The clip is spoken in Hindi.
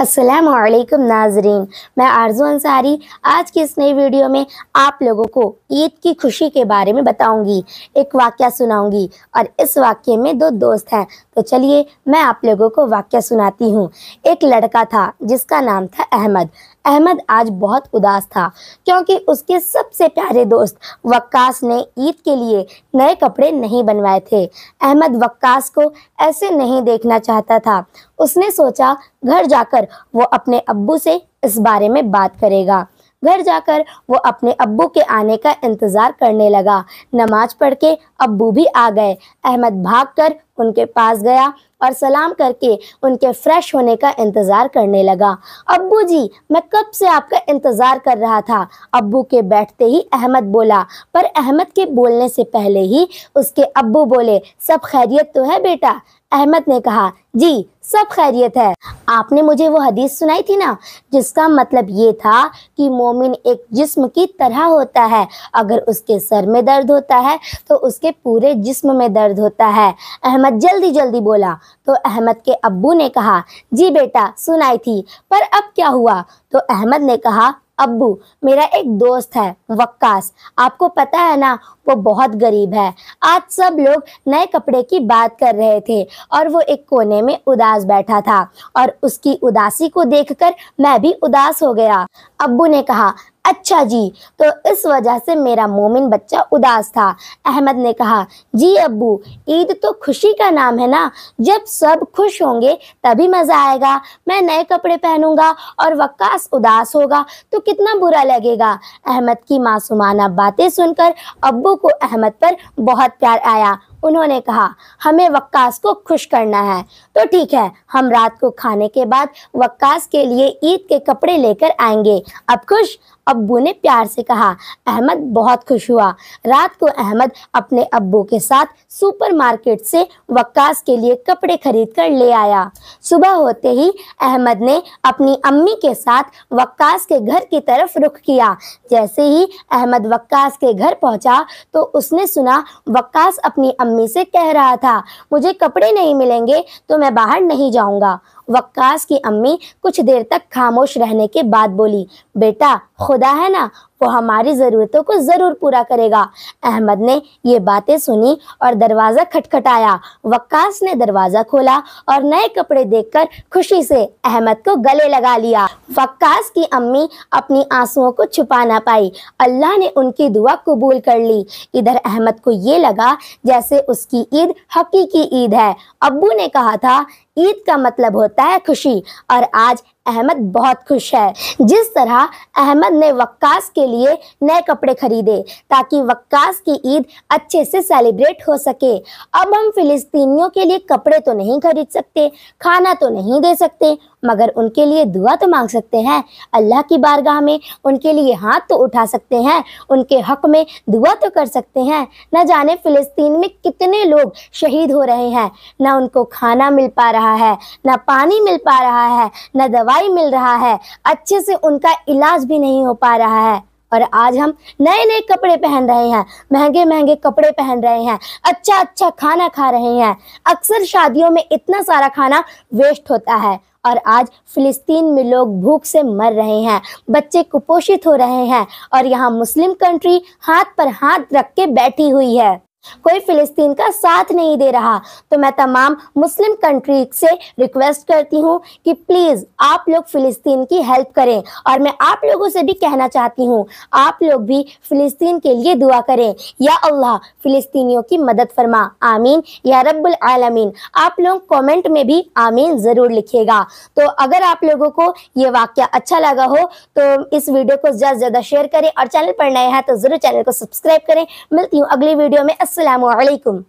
असलकम नाजरीन मैं आरजू अंसारी आज की इस नई वीडियो में आप लोगों को ईद की खुशी के बारे में बताऊंगी एक वाक्य सुनाऊंगी और इस वाक्य में दो दोस्त हैं तो चलिए मैं आप लोगों को वाक्य सुनाती हूँ एक लड़का था जिसका नाम था अहमद अहमद आज बहुत उदास था क्योंकि उसके सबसे प्यारे दोस्त वक्कास ने ईद के लिए नए कपड़े नहीं बनवाए थे अहमद वक्कास को ऐसे नहीं देखना चाहता था उसने सोचा घर जाकर वो अपने अब्बू से इस बारे में बात करेगा घर जाकर वो अपने अब्बू के आने का इंतज़ार करने लगा नमाज पढ़ के अब्बू भी आ गए अहमद भागकर उनके पास गया और सलाम करके उनके फ्रेश होने का इंतज़ार करने लगा अब्बू जी मैं कब से आपका इंतज़ार कर रहा था अब्बू के बैठते ही अहमद बोला पर अहमद के बोलने से पहले ही उसके अब्बू बोले सब खैरियत तो है बेटा अहमद ने कहा जी सब खैरियत है आपने मुझे वो हदीस सुनाई थी ना जिसका मतलब ये था कि मोमिन एक जिस्म की तरह होता है अगर उसके सर में दर्द होता है तो उसके पूरे जिस्म में दर्द होता है अहमद जल्दी जल्दी बोला तो अहमद के अब्बू ने कहा जी बेटा सुनाई थी पर अब क्या हुआ तो अहमद ने कहा अब्बू मेरा एक दोस्त है वक्कास आपको पता है ना वो बहुत गरीब है आज सब लोग नए कपड़े की बात कर रहे थे और वो एक कोने में उदास बैठा था और उसकी उदासी को देखकर मैं भी उदास हो गया अब्बू ने कहा अच्छा जी तो इस वजह से मेरा मोमिन बच्चा उदास था अहमद ने कहा जी अबू ईद तो खुशी का नाम है ना जब सब खुश होंगे तभी मज़ा आएगा मैं नए कपड़े पहनूंगा और वक्कास उदास होगा तो कितना बुरा लगेगा अहमद की मासूमाना बातें सुनकर अब्बू को अहमद पर बहुत प्यार आया उन्होंने कहा हमें वक्कास को खुश करना है तो ठीक है हम रात को खाने के बाद वक्कास के लिए ईद के कपड़े लेकर आएंगे अब खुश अब्बू ने प्यार से कहा अहमद बहुत खुश हुआ रात को अहमद अपने अब्बू के साथ सुपरमार्केट से वक्कास के लिए कपड़े खरीद कर ले आया सुबह होते ही अहमद ने अपनी अम्मी के साथ वक्कास के घर की तरफ रुख किया जैसे ही अहमद वक्कास के घर पहुंचा तो उसने सुना वक्कास अपनी अम्मी से कह रहा था मुझे कपड़े नहीं मिलेंगे तो मैं बाहर नहीं जाऊंगा वक्कास की अम्मी कुछ देर तक खामोश रहने के बाद बोली बेटा खुदा है ना वो हमारी ज़रूरतों को ज़रूर पूरा करेगा अहमद ने ये बातें सुनी और दरवाज़ा खटखटाया वक्कास ने दरवाज़ा खोला और नए कपड़े देखकर खुशी से अहमद को गले लगा लिया वक्कास की अम्मी अपनी आंसुओं को छुपा ना पाई अल्लाह ने उनकी दुआ कबूल कर ली इधर अहमद को ये लगा जैसे उसकी ईद हकीकी ईद है अबू ने कहा था ईद का मतलब होता है खुशी और आज अहमद बहुत खुश है जिस तरह अहमद ने वक्कास के लिए नए कपड़े खरीदे ताकि वक्कास की ईद अच्छे से सेलिब्रेट हो सके अब हम फिलिस्तीनियों के लिए कपड़े तो नहीं खरीद सकते खाना तो नहीं दे सकते मगर उनके लिए दुआ तो मांग सकते हैं अल्लाह की बारगाह में उनके लिए हाथ तो उठा सकते हैं उनके हक में दुआ तो कर सकते हैं न जाने फ़िलिस्तीन में कितने लोग शहीद हो रहे हैं न उनको खाना मिल पा रहा है न पानी मिल पा रहा है न दवाई मिल रहा है अच्छे से उनका इलाज भी नहीं हो पा रहा है और आज हम नए नए कपड़े पहन रहे हैं महंगे महंगे कपड़े पहन रहे हैं अच्छा अच्छा खाना खा रहे हैं अक्सर शादियों में इतना सारा खाना वेस्ट होता है और आज फिलिस्तीन में लोग भूख से मर रहे हैं बच्चे कुपोषित हो रहे हैं और यहाँ मुस्लिम कंट्री हाथ पर हाथ रख के बैठी हुई है कोई फिलिस्तीन का साथ नहीं दे रहा तो मैं तमाम मुस्लिम कंट्री से रिक्वेस्ट करती हूँ कि प्लीज़ आप लोग फिलिस्तीन की हेल्प करें और मैं आप लोगों से भी कहना चाहती हूँ आप लोग भी फिलिस्तीन के लिए दुआ करें या अल्लाह फिलिस्तीनियों की मदद फरमा आमीन या रब्बुल आलमीन आप लोग कमेंट में भी आमीन ज़रूर लिखिएगा तो अगर आप लोगों को ये वाक्य अच्छा लगा हो तो इस वीडियो को ज़्यादा से ज़्यादा शेयर करें और चैनल पर नए हैं तो ज़रूर चैनल को सब्सक्राइब करें मिलती हूँ अगली वीडियो में السلام عليكم